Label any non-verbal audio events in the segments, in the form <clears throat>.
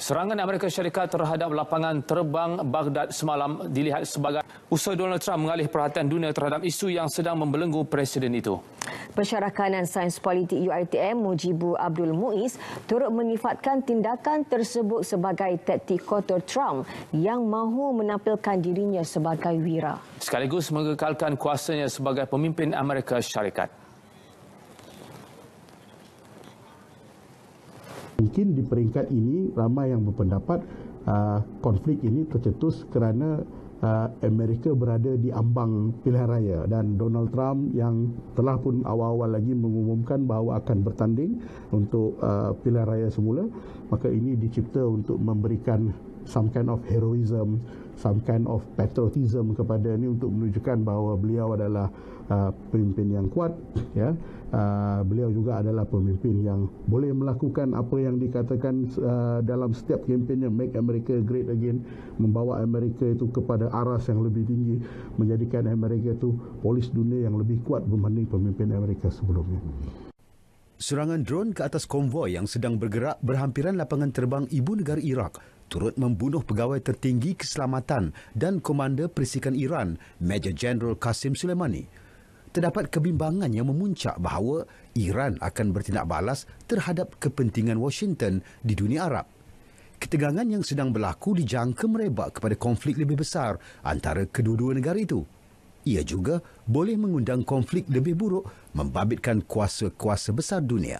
Serangan Amerika Syarikat terhadap lapangan terbang Baghdad semalam dilihat sebagai usaha Donald Trump mengalih perhatian dunia terhadap isu yang sedang membelenggu presiden itu. Pensyarah Kanan Sains Politik UITM Mujibu Abdul Muiz turut menifatkan tindakan tersebut sebagai taktik kotor Trump yang mahu menampilkan dirinya sebagai wira. Sekaligus mengekalkan kuasanya sebagai pemimpin Amerika Syarikat. Mungkin di peringkat ini ramai yang berpendapat uh, konflik ini tercetus kerana uh, Amerika berada di ambang pilihan raya dan Donald Trump yang telah pun awal-awal lagi mengumumkan bahawa akan bertanding untuk uh, pilihan raya semula maka ini dicipta untuk memberikan some kind of heroism, some kind of patriotism kepada ini untuk menunjukkan bahawa beliau adalah uh, pemimpin yang kuat. Ya, uh, beliau juga adalah pemimpin yang boleh melakukan apa yang dikatakan uh, dalam setiap kempennya Make America Great Again, membawa Amerika itu kepada aras yang lebih tinggi, menjadikan Amerika itu polis dunia yang lebih kuat berbanding pemimpin Amerika sebelumnya. Serangan drone ke atas konvoi yang sedang bergerak berhampiran lapangan terbang ibu negara Iraq turut membunuh pegawai tertinggi keselamatan dan komander perisikan Iran, Major General Qasim Soleimani. Terdapat kebimbangan yang memuncak bahawa Iran akan bertindak balas terhadap kepentingan Washington di dunia Arab. Ketegangan yang sedang berlaku dijangka merebak kepada konflik lebih besar antara kedua-dua negara itu. Ia juga boleh mengundang konflik lebih buruk membabitkan kuasa-kuasa besar dunia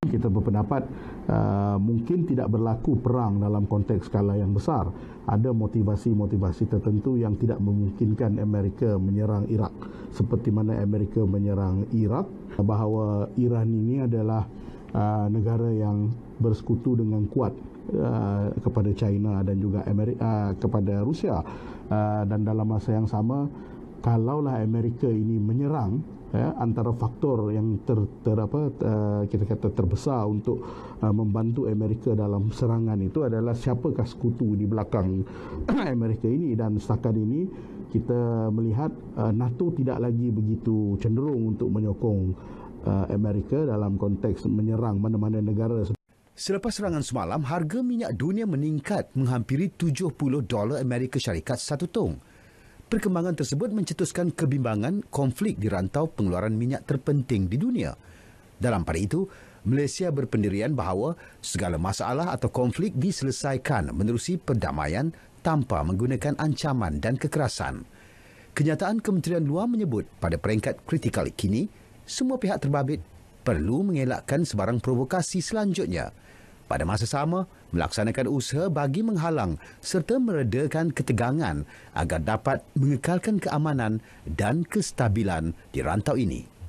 kita berpendapat uh, mungkin tidak berlaku perang dalam konteks skala yang besar ada motivasi-motivasi tertentu yang tidak memungkinkan Amerika menyerang Iraq seperti mana Amerika menyerang Iraq bahawa Iran ini adalah uh, negara yang bersekutu dengan kuat Uh, kepada China dan juga Amerika uh, kepada Rusia uh, dan dalam masa yang sama kalaulah Amerika ini menyerang ya, antara faktor yang ter, ter apa eh, kita kata terbesar untuk eh, membantu Amerika dalam serangan itu adalah siapakah sekutu di belakang <clears throat> Amerika ini dan setakat ini kita melihat eh, NATO tidak lagi begitu cenderung untuk menyokong Amerika dalam konteks menyerang mana-mana negara Selepas serangan semalam, harga minyak dunia meningkat menghampiri 70 dolar Amerika Syarikat satu tong. Perkembangan tersebut mencetuskan kebimbangan konflik di rantau pengeluaran minyak terpenting di dunia. Dalam pada itu, Malaysia berpendirian bahawa segala masalah atau konflik diselesaikan menerusi perdamaian tanpa menggunakan ancaman dan kekerasan. Kenyataan Kementerian Luar menyebut pada peringkat kritikal kini, semua pihak terbabit perlu mengelakkan sebarang provokasi selanjutnya pada masa sama melaksanakan usaha bagi menghalang serta meredakan ketegangan agar dapat mengekalkan keamanan dan kestabilan di rantau ini.